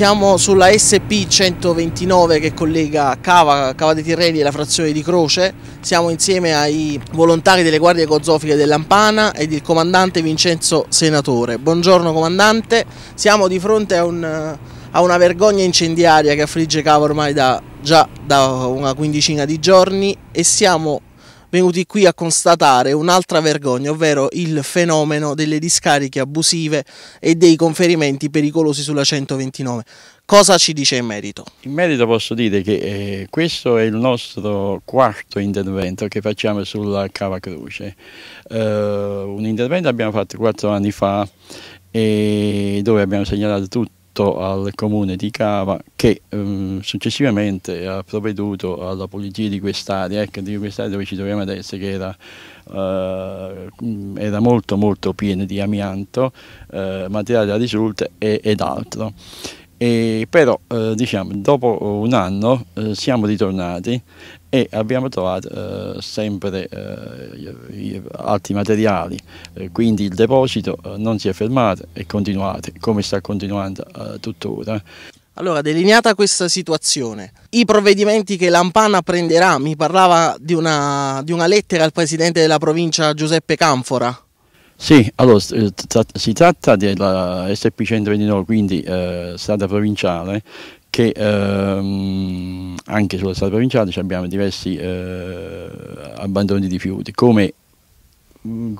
Siamo sulla SP129 che collega Cava, Cava dei Tirreni e la frazione di Croce. Siamo insieme ai volontari delle guardie gozofiche dell'Ampana ed il comandante Vincenzo Senatore. Buongiorno comandante, siamo di fronte a, un, a una vergogna incendiaria che affligge Cava ormai da, già da una quindicina di giorni e siamo venuti qui a constatare un'altra vergogna, ovvero il fenomeno delle discariche abusive e dei conferimenti pericolosi sulla 129. Cosa ci dice in merito? In merito posso dire che eh, questo è il nostro quarto intervento che facciamo sulla Cava Croce. Uh, eh, un intervento abbiamo fatto quattro anni fa e dove abbiamo segnalato tutti fatto al comune di Cava che ehm, successivamente ha provveduto alla pulizia di quest'area, ecco, di quest'area dove ci troviamo adesso che era, eh, era molto molto piena di amianto, eh, materiale da risulta e, ed altro. E però eh, diciamo, dopo un anno eh, siamo ritornati e abbiamo trovato eh, sempre eh, altri materiali, eh, quindi il deposito eh, non si è fermato e continuate come sta continuando tuttora. Allora, delineata questa situazione, i provvedimenti che Lampana prenderà, mi parlava di una, di una lettera al presidente della provincia Giuseppe Canfora, sì, allora eh, si tratta della SP129, quindi eh, strada provinciale, che ehm, anche sulla strada provinciale abbiamo diversi eh, abbandoni di rifiuti, come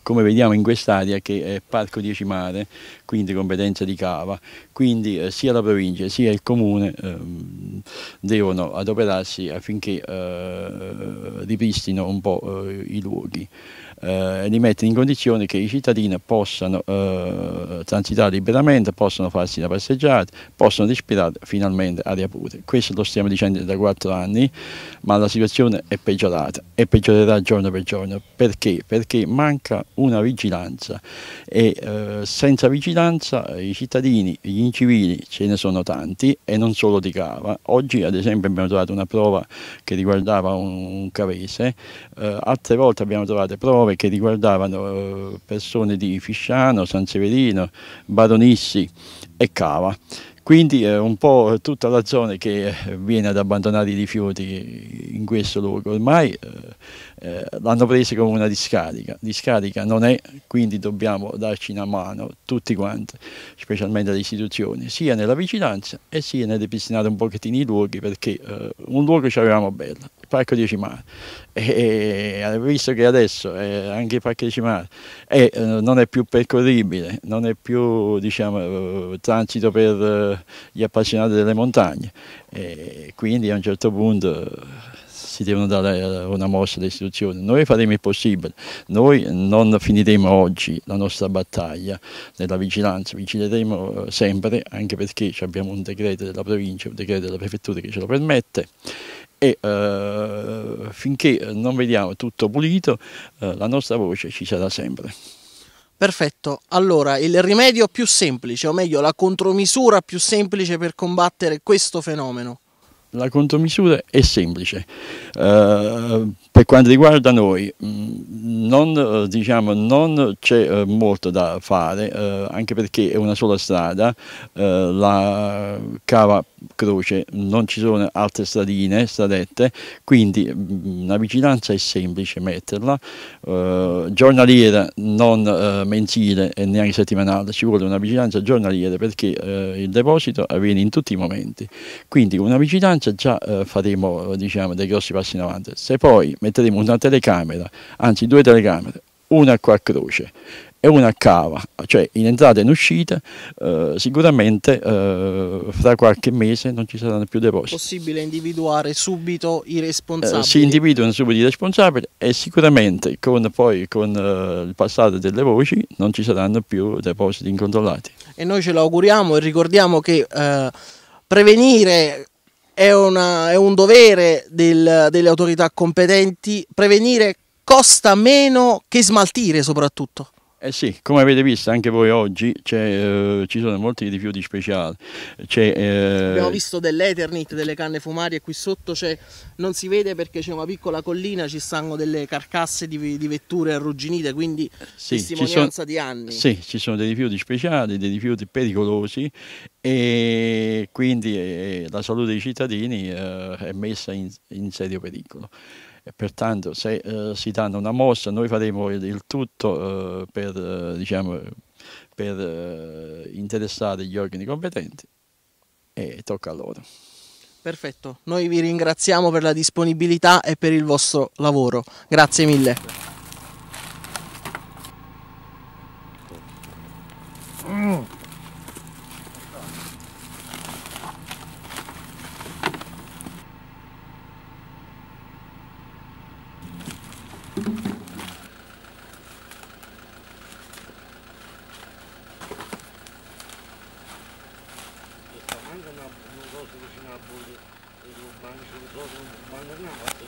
come vediamo in quest'area che è parco 10 Mare, quindi competenza di cava, quindi eh, sia la provincia sia il comune ehm, devono adoperarsi affinché eh, eh ripristino un po' eh, i luoghi eh, li mette in condizione che i cittadini possano eh, transitare liberamente, possano farsi la passeggiata, possano respirare finalmente aria pura. Questo lo stiamo dicendo da quattro anni, ma la situazione è peggiorata e peggiorerà giorno per giorno. Perché? Perché manca manca una vigilanza e eh, senza vigilanza i cittadini, gli incivili ce ne sono tanti e non solo di Cava. Oggi ad esempio abbiamo trovato una prova che riguardava un, un cavese, eh, altre volte abbiamo trovato prove che riguardavano eh, persone di Fisciano, San Severino, Baronissi e Cava quindi è eh, un po' tutta la zona che eh, viene ad abbandonare i rifiuti in questo luogo ormai eh, eh, l'hanno presa come una discarica. Discarica non è, quindi dobbiamo darci una mano tutti quanti, specialmente le istituzioni, sia nella vigilanza e sia nel ripristinare un pochettino i luoghi, perché eh, un luogo ci avevamo bello, il Parco 10 Mare. E, visto che adesso eh, anche il Parco 10 Mare eh, non è più percorribile, non è più diciamo, eh, transito per eh, gli appassionati delle montagne, quindi a un certo punto si devono dare eh, una mossa alle istituzioni. Noi faremo il possibile, noi non finiremo oggi la nostra battaglia nella vigilanza, vigileremo eh, sempre anche perché abbiamo un decreto della provincia, un decreto della prefettura che ce lo permette e eh, finché non vediamo tutto pulito eh, la nostra voce ci sarà sempre. Perfetto, allora il rimedio più semplice, o meglio la contromisura più semplice per combattere questo fenomeno? La contromisura è semplice. Uh, per quanto riguarda noi, mm, non, eh, diciamo, non c'è eh, molto da fare, eh, anche perché è una sola strada, la cava Croce non ci sono altre stradine, stradette, quindi mm, la vigilanza è semplice metterla, giornaliera non mensile e neanche settimanale, ci vuole una vigilanza giornaliera perché il deposito avviene in tutti i momenti, quindi una vigilanza già faremo diciamo, dei grossi passi in avanti. Se poi metteremo una telecamera, anzi due telecamere, una qua a croce e una a cava, cioè in entrata e in uscita, eh, sicuramente eh, fra qualche mese non ci saranno più depositi. È possibile individuare subito i eh, responsabili? Eh, si individuano subito i responsabili e sicuramente con, poi con eh, il passare delle voci non ci saranno più depositi incontrollati. E noi ce lo auguriamo e ricordiamo che eh, prevenire è, una, è un dovere del, delle autorità competenti prevenire costa meno che smaltire soprattutto. Eh sì, come avete visto anche voi oggi eh, ci sono molti rifiuti speciali. Eh... Abbiamo visto dell'Eternit, delle canne fumarie, qui sotto non si vede perché c'è una piccola collina, ci stanno delle carcasse di, di vetture arrugginite, quindi testimonianza sono, di anni. Sì, ci sono dei rifiuti speciali, dei rifiuti pericolosi e quindi la salute dei cittadini eh, è messa in, serio pericolo. pertanto se eh, si danno una mossa noi faremo il, tutto eh, per, diciamo, per interessare gli organi competenti e tocca a loro. Perfetto, noi vi ringraziamo per la disponibilità e per il vostro lavoro. Grazie mille. Eu manga na, nos outros na bolha, no manga, eu outros manga na roda.